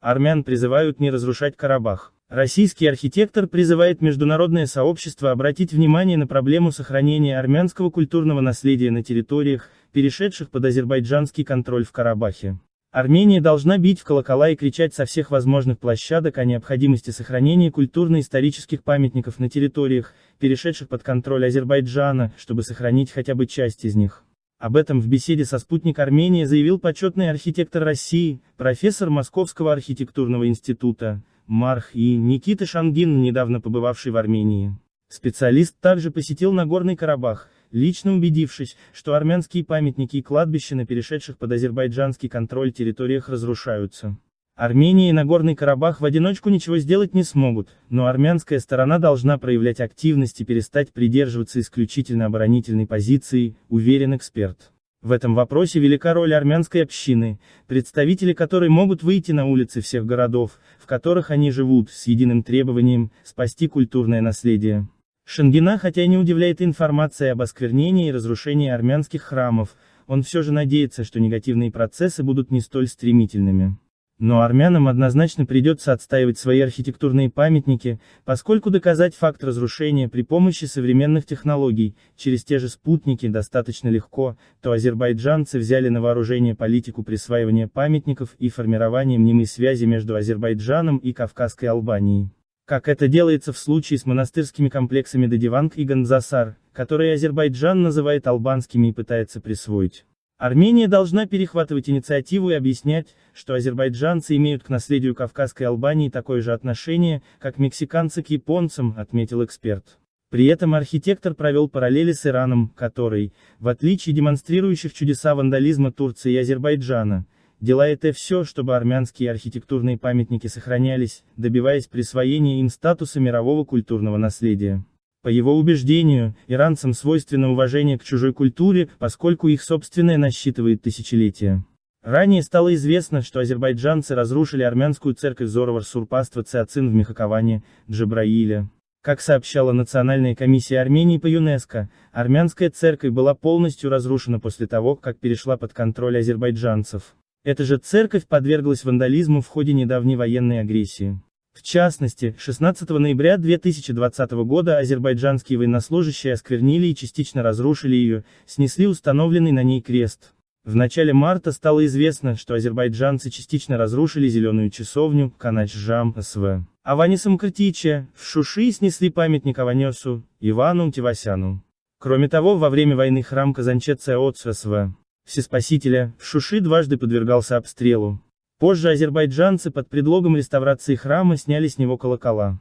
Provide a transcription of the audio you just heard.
Армян призывают не разрушать Карабах. Российский архитектор призывает международное сообщество обратить внимание на проблему сохранения армянского культурного наследия на территориях, перешедших под азербайджанский контроль в Карабахе. Армения должна бить в колокола и кричать со всех возможных площадок о необходимости сохранения культурно-исторических памятников на территориях, перешедших под контроль Азербайджана, чтобы сохранить хотя бы часть из них. Об этом в беседе со «Спутник Армения заявил почетный архитектор России, профессор Московского архитектурного института, Марх и Никита Шангин, недавно побывавший в Армении. Специалист также посетил Нагорный Карабах, лично убедившись, что армянские памятники и кладбища на перешедших под азербайджанский контроль территориях разрушаются. Армения и Нагорный Карабах в одиночку ничего сделать не смогут, но армянская сторона должна проявлять активность и перестать придерживаться исключительно оборонительной позиции, уверен эксперт. В этом вопросе велика роль армянской общины, представители которой могут выйти на улицы всех городов, в которых они живут, с единым требованием – спасти культурное наследие. Шенгена, хотя и не удивляет информация об осквернении и разрушении армянских храмов, он все же надеется, что негативные процессы будут не столь стремительными. Но армянам однозначно придется отстаивать свои архитектурные памятники, поскольку доказать факт разрушения при помощи современных технологий, через те же спутники достаточно легко, то азербайджанцы взяли на вооружение политику присваивания памятников и формирования мнимой связи между Азербайджаном и Кавказской Албанией. Как это делается в случае с монастырскими комплексами Дадиванг и Ганзасар, которые Азербайджан называет албанскими и пытается присвоить. Армения должна перехватывать инициативу и объяснять, что азербайджанцы имеют к наследию Кавказской Албании такое же отношение, как мексиканцы к японцам, отметил эксперт. При этом архитектор провел параллели с Ираном, который, в отличие демонстрирующих чудеса вандализма Турции и Азербайджана, делает и все, чтобы армянские архитектурные памятники сохранялись, добиваясь присвоения им статуса мирового культурного наследия. По его убеждению, иранцам свойственно уважение к чужой культуре, поскольку их собственное насчитывает тысячелетия. Ранее стало известно, что азербайджанцы разрушили армянскую церковь Зоровар-Сурпаства Циацин в Мехаковане, Джабраиля. Как сообщала Национальная комиссия Армении по ЮНЕСКО, армянская церковь была полностью разрушена после того, как перешла под контроль азербайджанцев. Эта же церковь подверглась вандализму в ходе недавней военной агрессии. В частности, 16 ноября 2020 года азербайджанские военнослужащие осквернили и частично разрушили ее, снесли установленный на ней крест. В начале марта стало известно, что азербайджанцы частично разрушили зеленую часовню Каначжам СВ. Аванисом Кртича, в Шуши снесли памятник Аванесу, Ивану Тивасяну. Кроме того, во время войны храм Казанче Цеоцве СВ. Всеспасителя, в Шуши дважды подвергался обстрелу. Позже азербайджанцы под предлогом реставрации храма сняли с него колокола.